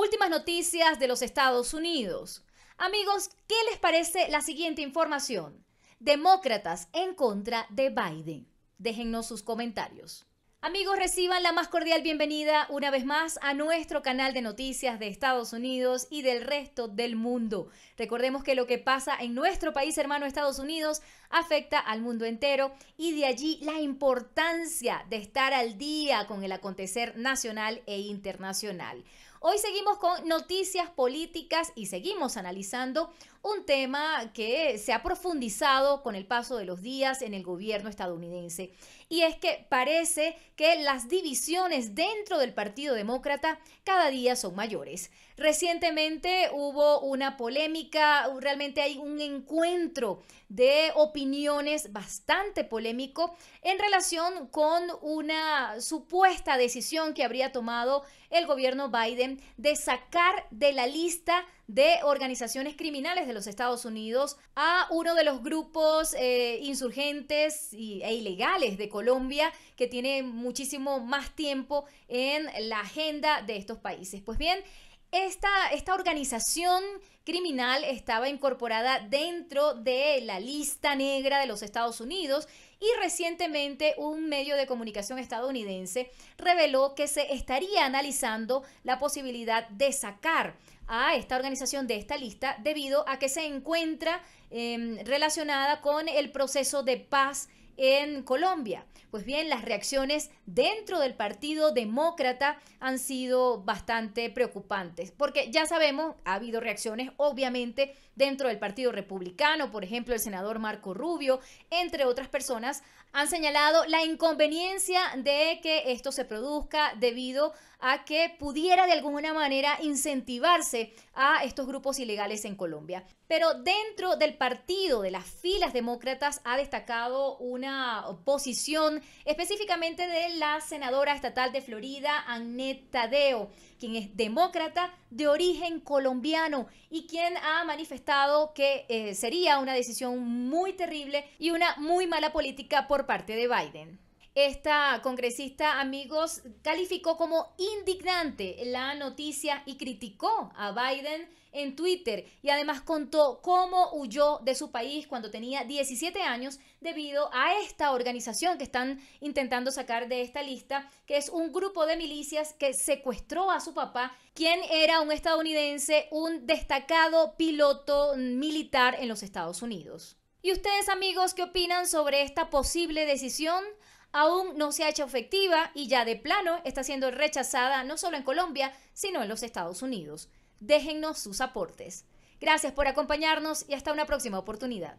Últimas noticias de los Estados Unidos. Amigos, ¿qué les parece la siguiente información? Demócratas en contra de Biden. Déjennos sus comentarios. Amigos, reciban la más cordial bienvenida una vez más a nuestro canal de noticias de Estados Unidos y del resto del mundo. Recordemos que lo que pasa en nuestro país hermano Estados Unidos afecta al mundo entero y de allí la importancia de estar al día con el acontecer nacional e internacional. Hoy seguimos con noticias políticas y seguimos analizando un tema que se ha profundizado con el paso de los días en el gobierno estadounidense. Y es que parece que las divisiones dentro del Partido Demócrata cada día son mayores. Recientemente hubo una polémica, realmente hay un encuentro de opiniones bastante polémico en relación con una supuesta decisión que habría tomado el gobierno Biden de sacar de la lista de organizaciones criminales de los Estados Unidos a uno de los grupos eh, insurgentes e ilegales de Colombia que tiene muchísimo más tiempo en la agenda de estos países. Pues bien, esta, esta, organización criminal estaba incorporada dentro de la lista negra de los Estados Unidos y recientemente un medio de comunicación estadounidense reveló que se estaría analizando la posibilidad de sacar a esta organización de esta lista debido a que se encuentra em, relacionada con el proceso de paz en Colombia. Pues bien, las reacciones dentro del Partido Demócrata han sido bastante preocupantes, porque ya sabemos, ha habido reacciones obviamente dentro del Partido Republicano, por ejemplo, el senador Marco Rubio, entre otras personas, han señalado la inconveniencia de que esto se produzca debido a que pudiera de alguna manera incentivarse a estos grupos ilegales en Colombia. Pero dentro del partido, de las filas demócratas, ha destacado una posición específicamente de la senadora estatal de Florida, Annette Tadeo, quien es demócrata de origen colombiano y quien ha manifestado que eh, sería una decisión muy terrible y una muy mala política por parte de Biden. Esta congresista, amigos, calificó como indignante la noticia y criticó a Biden en Twitter y además contó cómo huyó de su país cuando tenía 17 años debido a esta organización que están intentando sacar de esta lista, que es un grupo de milicias que secuestró a su papá, quien era un estadounidense, un destacado piloto militar en los Estados Unidos. ¿Y ustedes amigos qué opinan sobre esta posible decisión? aún no se ha hecho efectiva y ya de plano está siendo rechazada no solo en Colombia, sino en los Estados Unidos. Déjennos sus aportes. Gracias por acompañarnos y hasta una próxima oportunidad.